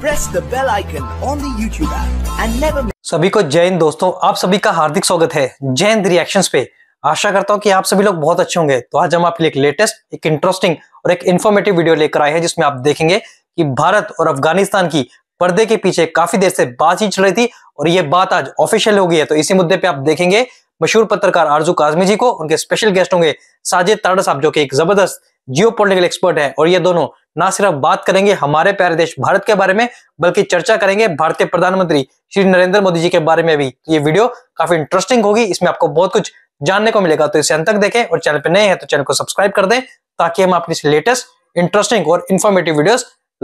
press the bell icon on the YouTube app and सभी को जय हिंद दोस्तों आप सभी का हार्दिक स्वागत है जय हिंद रिएक्शंस पे आशा करता हूं कि आप सभी लोग बहुत अच्छे होंगे तो आज हम आपके लिए एक लेटेस्ट एक इंटरेस्टिंग और एक इन्फॉर्मेटिव वीडियो लेकर आए हैं जिसमें आप देखेंगे कि भारत और अफगानिस्तान की पर्दे के पीछे काफी देर से बातचीत चल रही थी और ये बात आज ऑफिशियल हो गई है तो इसी मुद्दे पे आप देखेंगे मशहूर पत्रकार आरजू काजमी जी को उनके स्पेशल गेस्ट होंगे साजिद ताड़ा साहब जो कि एक जबरदस्त जियो एक्सपर्ट है और ये दोनों ना सिर्फ बात करेंगे हमारे प्यारे देश भारत के बारे में बल्कि चर्चा करेंगे भारतीय प्रधानमंत्री श्री नरेंद्र मोदी जी के बारे में भी ये वीडियो काफी इंटरेस्टिंग होगी इसमें आपको बहुत कुछ जानने को मिलेगा तो इसे अंत तक देखें और चैनल पर नए हैं तो चैनल को सब्सक्राइब कर दें ताकि हम अपनी लेटेस्ट इंटरेस्टिंग और इन्फॉर्मेटिव वीडियो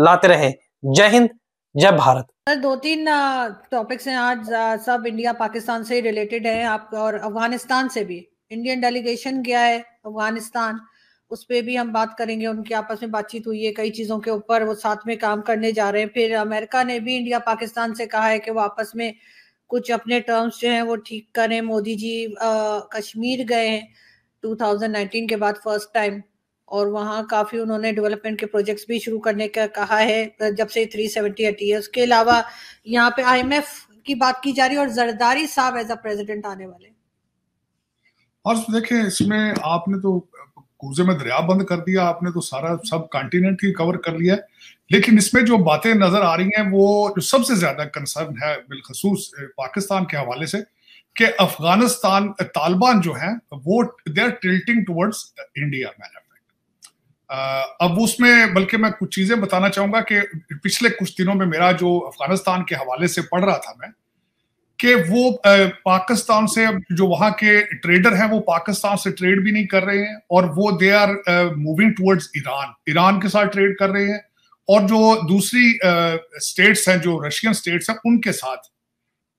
लाते रहे जय हिंद जय भारत सर दो तीन टॉपिक्स हैं आज सब इंडिया पाकिस्तान से रिलेटेड है आप और अफगानिस्तान से भी इंडियन डेलीगेशन गया है अफगानिस्तान उस पर भी हम बात करेंगे उनकी आपस में बातचीत हुई है कई चीज़ों के ऊपर वो साथ में काम करने जा रहे हैं फिर अमेरिका ने भी इंडिया पाकिस्तान से कहा है कि वो आपस में कुछ अपने टर्म्स जो हैं वो ठीक करें मोदी जी आ, कश्मीर गए हैं 2019 के बाद फर्स्ट टाइम और वहाँ काफ़ी उन्होंने डेवलपमेंट के प्रोजेक्ट्स भी शुरू करने का कहा है जब से थ्री सेवेंटी हटी है उसके अलावा यहाँ पे आईएमएफ की बात की जा रही है और जरदारी साहब एज अ प्रेसिडेंट आने वाले और देखिए इसमें आपने तो कूजे में दरिया बंद कर दिया आपने तो सारा सब कॉन्टिनेंट ही कवर कर लिया है लेकिन इसमें जो बातें नजर आ रही हैं वो जो सबसे ज्यादा कंसर्न है बिलखसूस पाकिस्तान के हवाले से कि अफगानिस्तान तालिबान जो हैं वो they are tilting towards India man अब उसमें बल्कि मैं कुछ चीजें बताना चाहूंगा कि पिछले कुछ दिनों में मेरा जो अफगानिस्तान के हवाले से पढ़ रहा था मैं कि वो पाकिस्तान से जो वहां के ट्रेडर हैं वो पाकिस्तान से ट्रेड भी नहीं कर रहे हैं और वो they are moving towards Iran Iran के साथ ट्रेड कर रहे हैं और जो दूसरी स्टेट्स हैं जो रशियन स्टेट्स हैं उनके साथ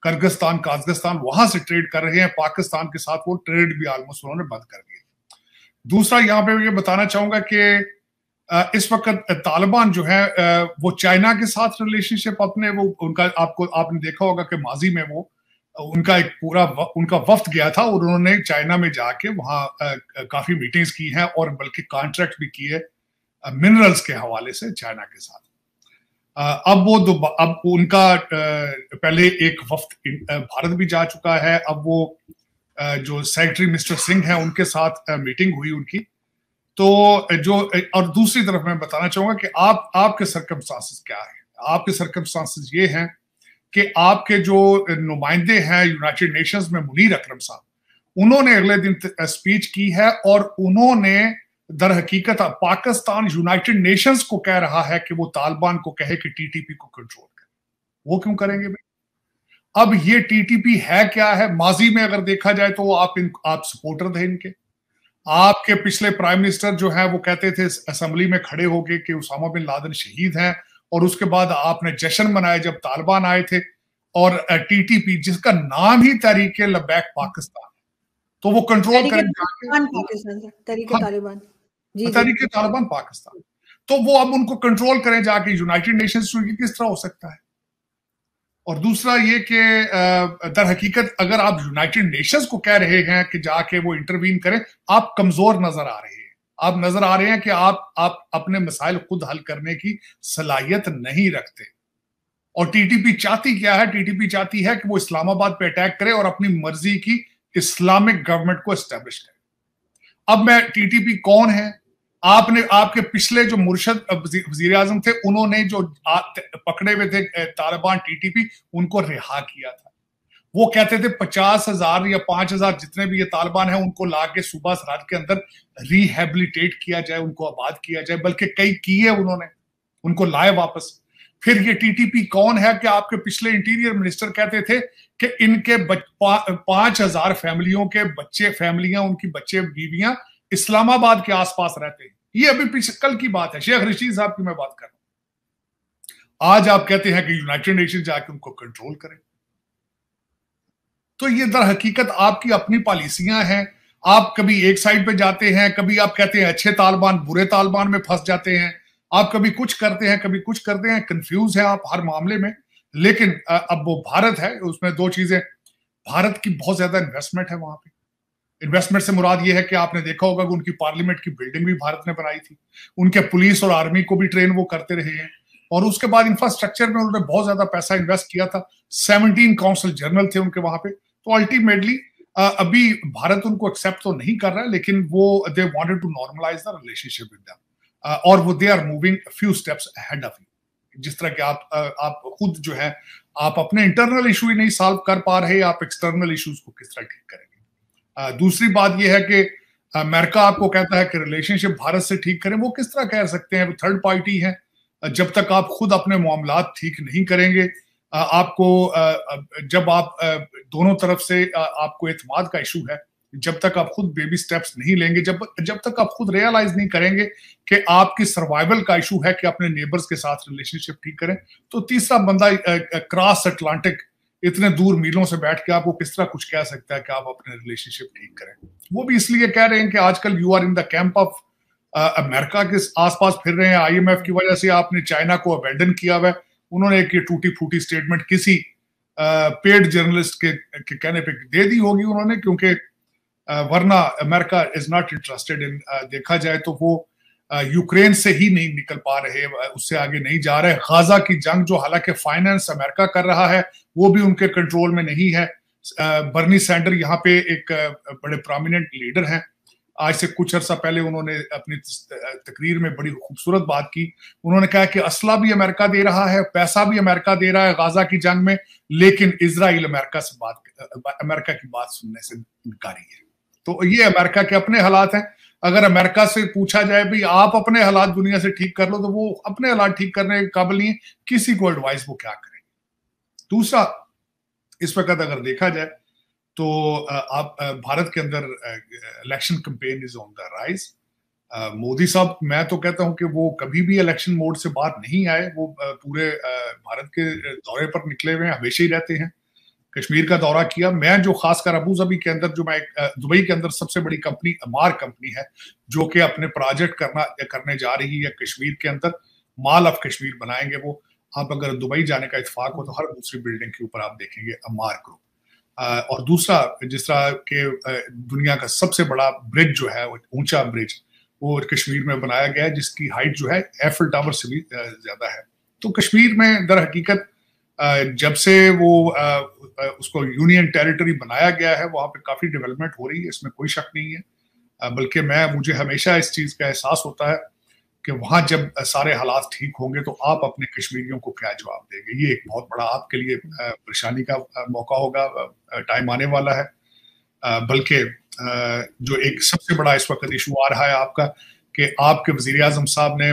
कर्गिस्तान काजगिस्तान वहां से ट्रेड कर रहे हैं पाकिस्तान के साथ वो ट्रेड भी ऑलमोस्ट उन्होंने बंद कर दिया दूसरा यहाँ पे ये बताना चाहूंगा कि इस वक्त तालिबान जो है वो चाइना के साथ रिलेशनशिप अपने वो उनका आपको आपने देखा होगा कि माजी में वो उनका एक पूरा उनका वफ्त गया था और उन्होंने चाइना में जाके वहाँ काफी मीटिंग्स की हैं और बल्कि कॉन्ट्रैक्ट भी किए मिनरल्स के हवाले से चाइना के साथ अब वो दो अब उनका पहले एक वफ्त भारत भी जा चुका है अब वो जो सेक्रेटरी मिस्टर सिंह है उनके साथ मीटिंग हुई उनकी तो जो और दूसरी तरफ मैं बताना चाहूंगा कि आप आपके सरकम क्या है आपके सरकम ये हैं कि आपके जो नुमाइंदे हैं यूनाइटेड नेशंस में मुनीर अक्रम साहब उन्होंने अगले दिन स्पीच की है और उन्होंने दर हकीकत पाकिस्तान यूनाइटेड नेशंस को कह रहा है कि वो तालिबान को कहे कि टीटीपी को कंट्रोल करें वो क्यों करेंगे भाई अब ये टीटीपी है क्या है माजी में अगर देखा जाए तो आप इन आप सपोर्टर थे इनके आपके पिछले प्राइम मिनिस्टर जो है वो कहते थे असेंबली में खड़े होके कि उसामा बिन लादन शहीद हैं और उसके बाद आपने जश्न मनाया जब तालिबान आए थे और टीटीपी जिसका नाम ही तरीके लबैक पाकिस्तान तो वो कंट्रोल करें हाँ। तरीके तालिबान पाकिस्तान तो वो अब उनको कंट्रोल करें जाके यूनाइटेड नेशंस किस तरह हो सकता है और दूसरा ये कि दर हकीकत अगर आप यूनाइटेड नेशंस को कह रहे हैं कि जाके वो इंटरवीन करें आप कमजोर नजर आ रहे हैं आप नजर आ रहे हैं कि आप आप अपने मिसाइल खुद हल करने की सलाहियत नहीं रखते और टीटीपी चाहती क्या है टीटीपी चाहती है कि वो इस्लामाबाद पे अटैक करे और अपनी मर्जी की इस्लामिक गवर्नमेंट को स्टैब्लिश करे अब मैं टीटीपी कौन है आपने आपके पिछले जो मुर्शद वजीर आजम थे उन्होंने जो पकड़े हुए थे तालिबान टीटीपी उनको रिहा किया था वो कहते थे पचास हजार या पांच हजार जितने भी ये तालिबान है उनको ला के सुबह सराज के अंदर रिहेबिलिटेट किया जाए उनको आबाद किया जाए बल्कि कई किए उन्होंने उनको लाए वापस फिर ये टीटीपी कौन है कि आपके पिछले इंटीरियर मिनिस्टर कहते थे कि इनके पांच हजार फैमिलियों के बच्चे फैमिलियां उनकी बच्चे बीवियां इस्लामाबाद के आसपास रहते हैं ये अभी पीछे कल की बात है शेख रशीद साहब की मैं बात कर रहा हूं आज आप कहते हैं कि यूनाइटेड नेशन जाके उनको कंट्रोल करें तो ये दर हकीकत आपकी अपनी पॉलिसियां हैं आप कभी एक साइड पे जाते हैं कभी आप कहते हैं अच्छे तालिबान बुरे तालिबान में फंस जाते हैं आप कभी कुछ करते हैं कभी कुछ करते हैं कंफ्यूज है आप हर मामले में लेकिन अब वो भारत है उसमें दो चीजें भारत की बहुत ज्यादा इन्वेस्टमेंट है वहां पे इन्वेस्टमेंट से मुराद ये है कि आपने देखा होगा कि उनकी पार्लियामेंट की बिल्डिंग भी भारत ने बनाई थी उनके पुलिस और आर्मी को भी ट्रेन वो करते रहे हैं और उसके बाद इंफ्रास्ट्रक्चर में उन्होंने बहुत ज्यादा पैसा इन्वेस्ट किया था सेवनटीन काउंसिल जनरल थे उनके वहां पे तो अल्टीमेटली अभी भारत उनको एक्सेप्ट तो नहीं कर रहा है लेकिन वो they wanted to normalise the relationship with और वो they are moving few steps head of you जिस तरह के आप आप खुद जो है आप अपने इंटरनल इशू ही नहीं सॉल्व कर पा रहे आप एक्सटर्नल इश्यूज को किस तरह ठीक करें दूसरी बात यह है कि अमेरिका आपको कहता है कि रिलेशनशिप भारत से ठीक करें वो किस तरह कह सकते हैं थर्ड पार्टी है जब तक आप खुद अपने मामला ठीक नहीं करेंगे आपको जब आप दोनों तरफ से आपको एतमाद का इशू है जब तक आप खुद बेबी स्टेप्स नहीं लेंगे जब जब तक आप खुद रियलाइज नहीं करेंगे कि आपकी सर्वाइवल का इशू है कि अपने नेबर्स के साथ रिलेशनशिप ठीक करें तो तीसरा बंदा क्रॉस अटलांटिक इतने दूर मीलों से बैठ के आपको किस तरह कुछ कह सकता है कि आप अपने रिलेशनशिप ठीक करें वो भी इसलिए कह रहे हैं कि आजकल you are in the camp of America के आसपास फिर रहे हैं आईएमएफ की वजह से आपने चाइना को अबेंडन किया हुआ है उन्होंने एक ये टूटी फूटी स्टेटमेंट किसी पेड जर्नलिस्ट के, के कहने पे दे दी होगी उन्होंने क्योंकि वरना America is not interested in देखा जाए तो वो यूक्रेन से ही नहीं निकल पा रहे उससे आगे नहीं जा रहे गाजा की जंग जो हालांकि फाइनेंस अमेरिका कर रहा है वो भी उनके कंट्रोल में नहीं है बर्नी सैंडर यहाँ पे एक बड़े प्रोमिनेंट लीडर हैं आज से कुछ अरसा पहले उन्होंने अपनी तकरीर में बड़ी खूबसूरत बात की उन्होंने कहा कि असला भी अमेरिका दे रहा है पैसा भी अमेरिका दे रहा है गाजा की जंग में लेकिन इसराइल अमेरिका से बात अमेरिका की बात सुनने से इनकारी है तो ये अमेरिका के अपने हालात हैं अगर अमेरिका से पूछा जाए भाई आप अपने हालात दुनिया से ठीक कर लो तो वो अपने हालात ठीक करने के काबिल नहीं किसी को एडवाइस वो क्या करें दूसरा इस वक्त अगर देखा जाए तो आप भारत के अंदर election campaign is on the rise Modi साहब मैं तो कहता हूं कि वो कभी भी इलेक्शन मोड से बाहर नहीं आए वो पूरे भारत के दौरे पर निकले हुए हैं हमेशा ही रहते हैं कश्मीर का दौरा किया मैं जो खासकर अबू के अंदर जो मैं दुबई के अंदर सबसे बड़ी कंपनी अमार कंपनी है जो कि अपने प्रोजेक्ट करना करने जा रही है कश्मीर के अंदर माल ऑफ कश्मीर बनाएंगे वो आप अगर दुबई जाने का इतफाक हो तो हर दूसरी बिल्डिंग के ऊपर आप देखेंगे अमार ग्रुप और दूसरा जिस तरह के दुनिया का सबसे बड़ा ब्रिज जो है ऊंचा ब्रिज वो कश्मीर में बनाया गया है जिसकी हाइट जो है एफिल टावर से भी ज्यादा है तो कश्मीर में दर हकीकत जब से वो उसको यूनियन टेरिटरी बनाया गया है वहां पे काफ़ी डेवलपमेंट हो रही है इसमें कोई शक नहीं है बल्कि मैं मुझे हमेशा इस चीज़ का एहसास होता है कि वहां जब सारे हालात ठीक होंगे तो आप अपने कश्मीरियों को क्या जवाब देंगे ये एक बहुत बड़ा आपके लिए परेशानी का मौका होगा टाइम आने वाला है बल्कि जो एक सबसे बड़ा इस वक्त इशू आ रहा है आपका कि आपके वजीर अजम साहब ने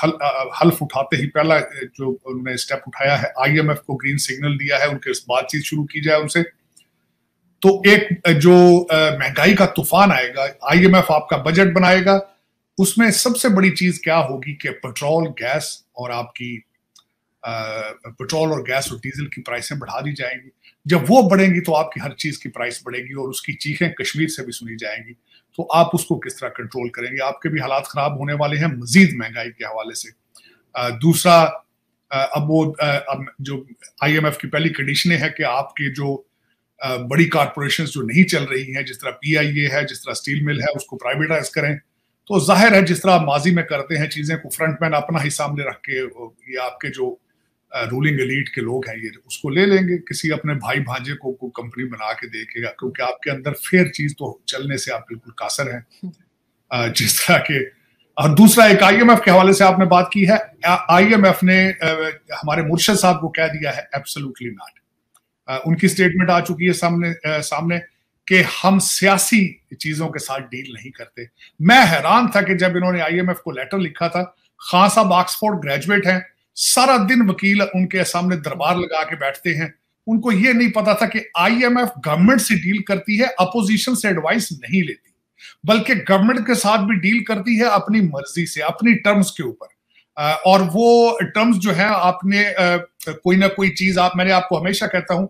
हल, हल्फ उठाते ही पहला जो उन्होंने स्टेप उठाया है आईएमएफ को ग्रीन सिग्नल दिया है उनके बातचीत शुरू की जाए उनसे तो एक जो महंगाई का तूफान आएगा आईएमएफ आपका बजट बनाएगा उसमें सबसे बड़ी चीज क्या होगी कि पेट्रोल गैस और आपकी पेट्रोल और गैस और डीजल की प्राइसें बढ़ा दी जाएंगी जब वो बढ़ेंगी तो आपकी हर चीज की प्राइस बढ़ेगी और उसकी चीखें कश्मीर से भी सुनी जाएंगी तो आप उसको किस तरह कंट्रोल करेंगे आपके भी हालात खराब होने वाले हैं मजीद महंगाई के हवाले से दूसरा अब वो अब जो आईएमएफ की पहली कंडीशनें है कि आपके जो बड़ी कारपोरेशन जो नहीं चल रही हैं जिस तरह पी है जिस तरह स्टील मिल है उसको प्राइवेटाइज करें तो जाहिर है जिस तरह माजी में करते हैं चीजें को फ्रंट मैन अपना हिस्सा में रख के ये आपके जो रूलिंग एलीट के लोग हैं ये उसको ले लेंगे किसी अपने भाई भांजे को, को कंपनी बना के देखेगा क्योंकि आपके अंदर फेयर चीज तो चलने से आप बिल्कुल कासर हैं जिस तरह के और दूसरा एक आईएमएफ के हवाले से आपने बात की है आईएमएफ ने हमारे मुर्शद साहब को कह दिया है एब्सोल्युटली नॉट उनकी स्टेटमेंट आ चुकी है सामने सामने कि हम सियासी चीजों के साथ डील नहीं करते मैं हैरान था कि जब इन्होंने आईएमएफ को लेटर लिखा था खान साहब ऑक्सफोर्ड ग्रेजुएट हैं सारा दिन वकील उनके सामने दरबार लगा के बैठते हैं उनको ये नहीं पता था कि आईएमएफ गवर्नमेंट से डील करती है अपोजिशन से एडवाइस नहीं लेती बल्कि गवर्नमेंट के साथ भी डील करती है अपनी मर्जी से अपनी टर्म्स के ऊपर और वो टर्म्स जो है आपने कोई ना कोई चीज आप मैंने आपको हमेशा कहता हूं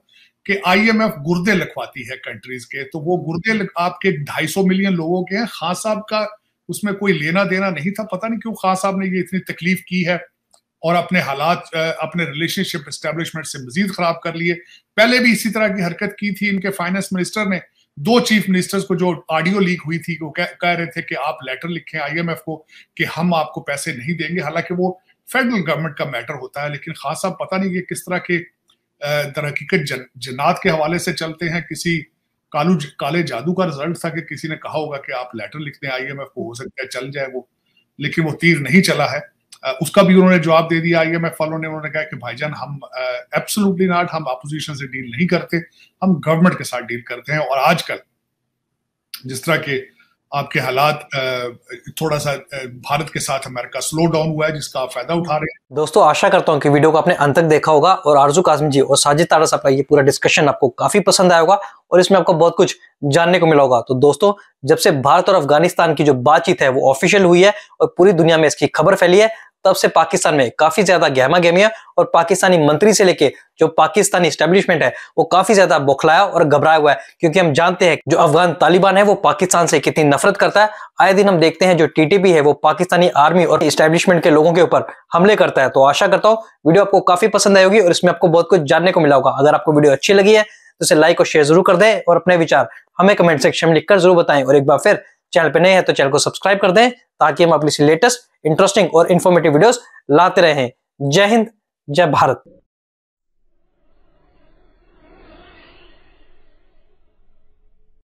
कि आईएमएफ गुर्दे लिखवाती है कंट्रीज के तो वो गुर्दे आपके 250 मिलियन लोगों के हैं खान साहब का उसमें कोई लेना देना नहीं था पता नहीं क्यों खान साहब ने ये इतनी तकलीफ की है और अपने हालात अपने रिलेशनशिप इस्टेब्लिशमेंट से मजीद खराब कर लिए पहले भी इसी तरह की हरकत की थी इनके फाइनेंस मिनिस्टर ने दो चीफ मिनिस्टर्स को जो ऑडियो लीक हुई थी वो कह, रहे थे कि आप लेटर लिखें आईएमएफ को कि हम आपको पैसे नहीं देंगे हालांकि वो फेडरल गवर्नमेंट का मैटर होता है लेकिन खास साहब पता नहीं कि किस तरह के तरकीकत जन, जन्नात के हवाले से चलते हैं किसी कालू काले जादू का रिजल्ट था कि किसी ने कहा होगा कि आप लेटर लिख दें आई एम एफ को हो सकता है चल जाए वो लेकिन वो तीर नहीं चला है उसका भी उन्होंने जवाब दे दिया आई एम एफ वालों ने उन्होंने कहा कि भाईजान हम एब्सोल्युटली नॉट हम अपोजिशन से डील नहीं करते हम गवर्नमेंट के साथ डील करते हैं और आजकल जिस तरह के आपके हालात थोड़ा सा भारत के साथ अमेरिका स्लो डाउन हुआ है जिसका आप फायदा उठा रहे हैं दोस्तों आशा करता हूं कि वीडियो को आपने अंत तक देखा होगा और आरजू काजमी जी और साजिद तारा साहब का ये पूरा डिस्कशन आपको काफी पसंद आया होगा और इसमें आपको बहुत कुछ जानने को मिला होगा तो दोस्तों जब से भारत और अफगानिस्तान की जो बातचीत है वो ऑफिशियल हुई है और पूरी दुनिया में इसकी खबर फैली है तब से पाकिस्तान में काफी ज्यादा गहमा गहमिया और पाकिस्तानी मंत्री से लेके जो पाकिस्तानी स्टेब्लिशमेंट है वो काफी ज्यादा बौखलाया और घबराया हुआ है क्योंकि हम जानते हैं जो अफगान तालिबान है वो पाकिस्तान से कितनी नफरत करता है आए दिन हम देखते हैं जो टीटीपी है वो पाकिस्तानी आर्मी और स्टेब्लिशमेंट के लोगों के ऊपर हमले करता है तो आशा करता हूँ वीडियो आपको काफी पसंद आएगी और इसमें आपको बहुत कुछ जानने को मिला होगा अगर आपको वीडियो अच्छी लगी है तो इसे लाइक और शेयर जरूर कर दें और अपने विचार हमें कमेंट सेक्शन में लिखकर जरूर बताएं और एक बार फिर चैनल पे नए हैं तो चैनल को सब्सक्राइब कर दें ताकि हम अपनी लेटेस्ट इंटरेस्टिंग और इन्फॉर्मेटिव वीडियोस लाते रहें जय हिंद जय भारत